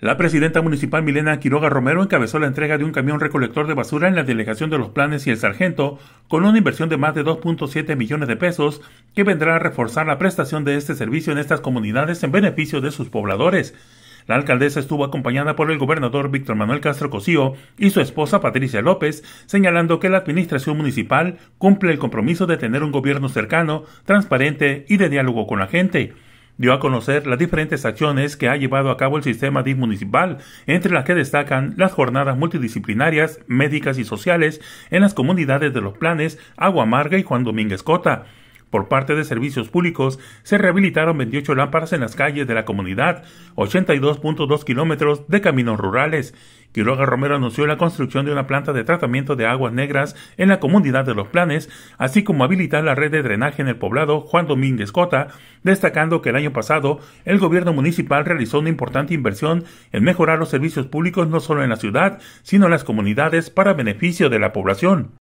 La presidenta municipal Milena Quiroga Romero encabezó la entrega de un camión recolector de basura en la delegación de los planes y el sargento, con una inversión de más de 2.7 millones de pesos, que vendrá a reforzar la prestación de este servicio en estas comunidades en beneficio de sus pobladores. La alcaldesa estuvo acompañada por el gobernador Víctor Manuel Castro Cosío y su esposa Patricia López, señalando que la administración municipal cumple el compromiso de tener un gobierno cercano, transparente y de diálogo con la gente dio a conocer las diferentes acciones que ha llevado a cabo el sistema DIF municipal, entre las que destacan las jornadas multidisciplinarias, médicas y sociales en las comunidades de Los Planes, Aguamarga y Juan Domínguez Cota, por parte de servicios públicos, se rehabilitaron 28 lámparas en las calles de la comunidad, 82.2 kilómetros de caminos rurales. Quiroga Romero anunció la construcción de una planta de tratamiento de aguas negras en la comunidad de Los Planes, así como habilitar la red de drenaje en el poblado Juan Domínguez Cota, destacando que el año pasado el gobierno municipal realizó una importante inversión en mejorar los servicios públicos no solo en la ciudad, sino en las comunidades para beneficio de la población.